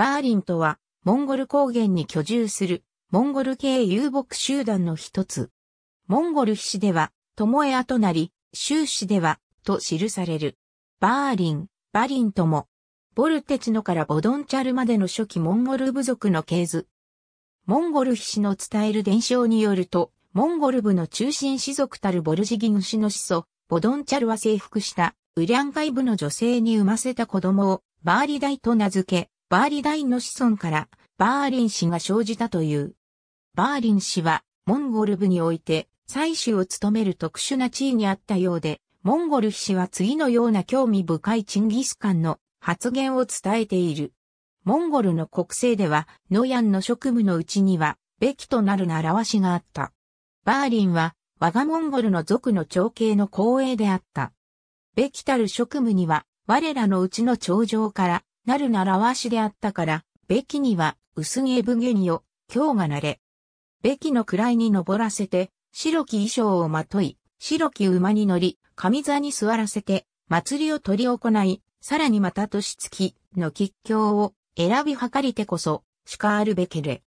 バーリンとは、モンゴル高原に居住する、モンゴル系遊牧集団の一つ。モンゴル氏では、えあとなり、州氏では、と記される。バーリン、バリンとも、ボルテチノからボドンチャルまでの初期モンゴル部族の系図。モンゴル氏の伝える伝承によると、モンゴル部の中心氏族たるボルジギヌ氏の子祖、ボドンチャルは征服した、ウリャン外イ部の女性に産ませた子供を、バーリダイと名付け、バーリダインの子孫からバーリン氏が生じたという。バーリン氏はモンゴル部において祭司を務める特殊な地位にあったようで、モンゴル氏は次のような興味深いチンギスカンの発言を伝えている。モンゴルの国政では、ノヤンの職務のうちには、べきとなる習わしがあった。バーリンは、我がモンゴルの族の長兄の光栄であった。べきたる職務には、我らのうちの長上から、なるならわしであったから、べきには、薄毛ぶげによ、今日がなれ。べきの位に登らせて、白き衣装をまとい、白き馬に乗り、上座に座らせて、祭りを取り行い、さらにまた年月の吉凶を選び計りてこそ、しかあるべきれ。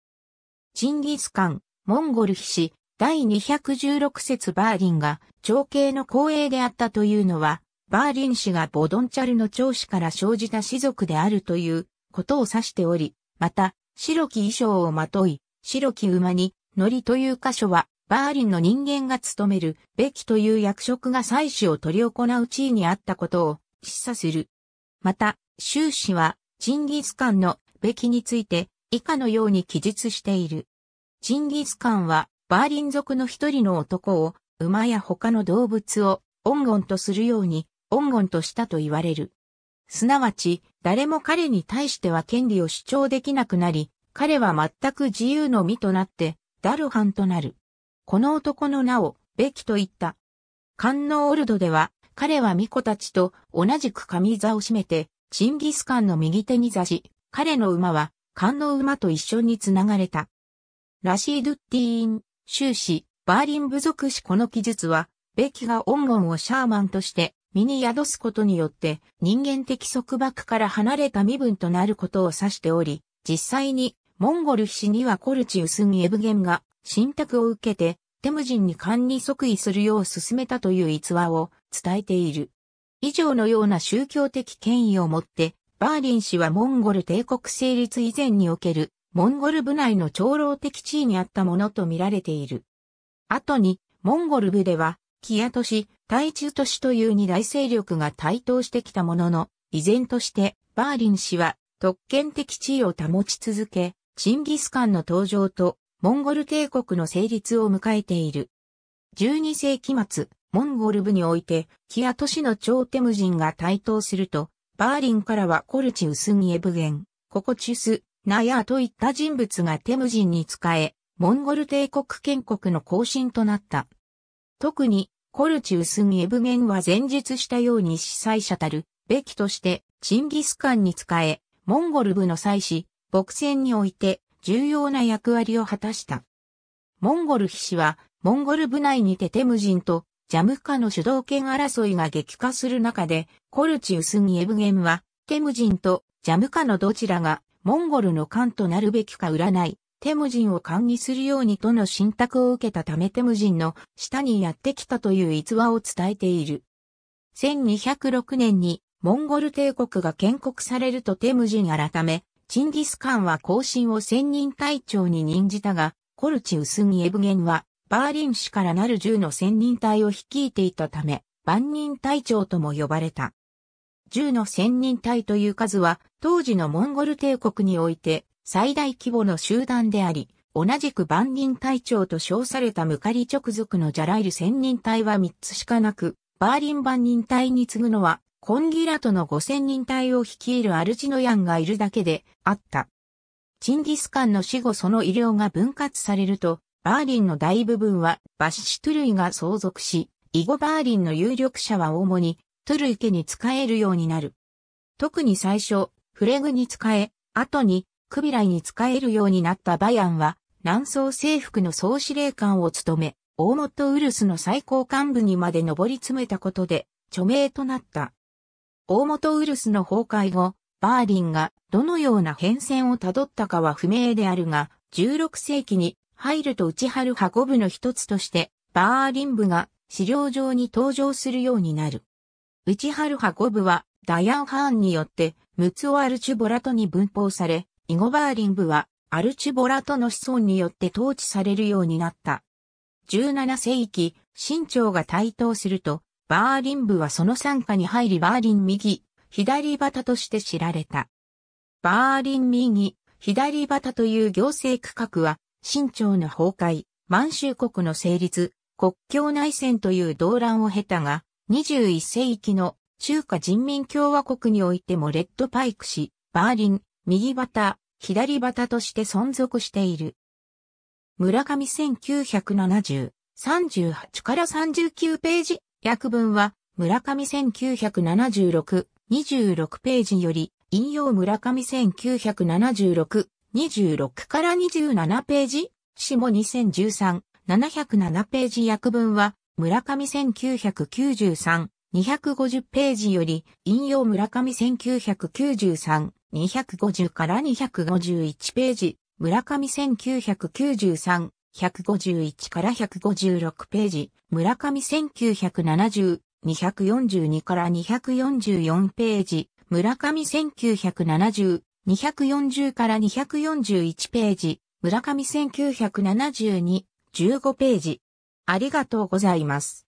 チンギスカン、モンゴル飛士、第216節バーリンが、長兄の光栄であったというのは、バーリン氏がボドンチャルの長子から生じた氏族であるということを指しており、また、白き衣装をまとい、白き馬に、乗りという箇所は、バーリンの人間が務める、べきという役職が祭祀を取り行う地位にあったことを示唆する。また、周氏は、チンギスカンのべきについて、以下のように記述している。チンギスカンは、バーリン族の一人の男を、馬や他の動物を、恩言とするように、恩言としたと言われる。すなわち、誰も彼に対しては権利を主張できなくなり、彼は全く自由の身となって、ダルハンとなる。この男の名を、べきと言った。観音オルドでは、彼は巫女たちと同じく上座を占めて、チンギスカンの右手に座し、彼の馬は、観音馬と一緒に繋がれた。ラシードゥッティーン、終始、バーリン部族史この記述は、ベキが音言をシャーマンとして身に宿すことによって人間的束縛から離れた身分となることを指しており、実際にモンゴル氏にはコルチウスン・エブゲンが信託を受けてテムジンに官に即位するよう進めたという逸話を伝えている。以上のような宗教的権威をもって、バーリン氏はモンゴル帝国成立以前におけるモンゴル部内の長老的地位にあったものと見られている。後に、モンゴル部ではキア都市、対中都市という二大勢力が台頭してきたものの、依然としてバーリン氏は特権的地位を保ち続け、チンギスカンの登場とモンゴル帝国の成立を迎えている。12世紀末、モンゴル部において、キア都市の超テム人が台頭すると、バーリンからはコルチウスギエブゲン、ココチュス、ナヤーといった人物がテム人に仕え、モンゴル帝国建国の更進となった。特に、コルチウス・ギエブゲンは前述したように司祭者たる、べきとして、チンギスカンに仕え、モンゴル部の祭祀、牧戦において、重要な役割を果たした。モンゴル士は、モンゴル部内にてテムジンとジャムカの主導権争いが激化する中で、コルチウス・ギエブゲンは、テムジンとジャムカのどちらがモンゴルの艦となるべきか占い、テムジンを管理するようにとの信託を受けたためテムジンの下にやってきたという逸話を伝えている。1206年にモンゴル帝国が建国されるとテムジン改め、チンギスカンは後進を専任隊長に任じたが、コルチウスギエブゲンはバーリン氏からなる銃の専任隊を率いていたため、万人隊長とも呼ばれた。銃の専任隊という数は、当時のモンゴル帝国において最大規模の集団であり、同じく万人隊長と称されたムカリ直属のジャライル千人隊は3つしかなく、バーリン万人隊に次ぐのは、コンギラとの五千人隊を率いるアルジノヤンがいるだけであった。チンギスカンの死後その医療が分割されると、バーリンの大部分はバシシトゥルイが相続し、イゴバーリンの有力者は主にトゥルイ家に仕えるようになる。特に最初、フレグに仕え、後にクビライに仕えるようになったバヤンは、南宋征服の総司令官を務め、大元ウルスの最高幹部にまで上り詰めたことで、著名となった。大元ウルスの崩壊後、バーリンがどのような変遷をたどったかは不明であるが、16世紀に入ると内春運ぶの一つとして、バーリン部が資料上に登場するようになる。内春運ぶはダヤン・ハーンによってムツオアルチュボラトに分法され、イゴバーリン部はアルチボラトの子孫によって統治されるようになった。17世紀、清朝が台頭すると、バーリン部はその傘下に入りバーリン右、左旗として知られた。バーリン右、左旗という行政区画は、新朝の崩壊、満州国の成立、国境内戦という動乱を経たが、21世紀の中華人民共和国においてもレッドパイクし、バーリン、右旗、左バとして存続している。村上1970、38から39ページ、訳文は村上1976、26ページより、引用村上1976、26から27ページ、下2013、707ページ訳文は、村上1993、250ページより、引用村上1993、250から251ページ、村上1993、151から156ページ、村上1970、242から244ページ、村上1970、240から241ページ、村上1972、15ページ。ありがとうございます。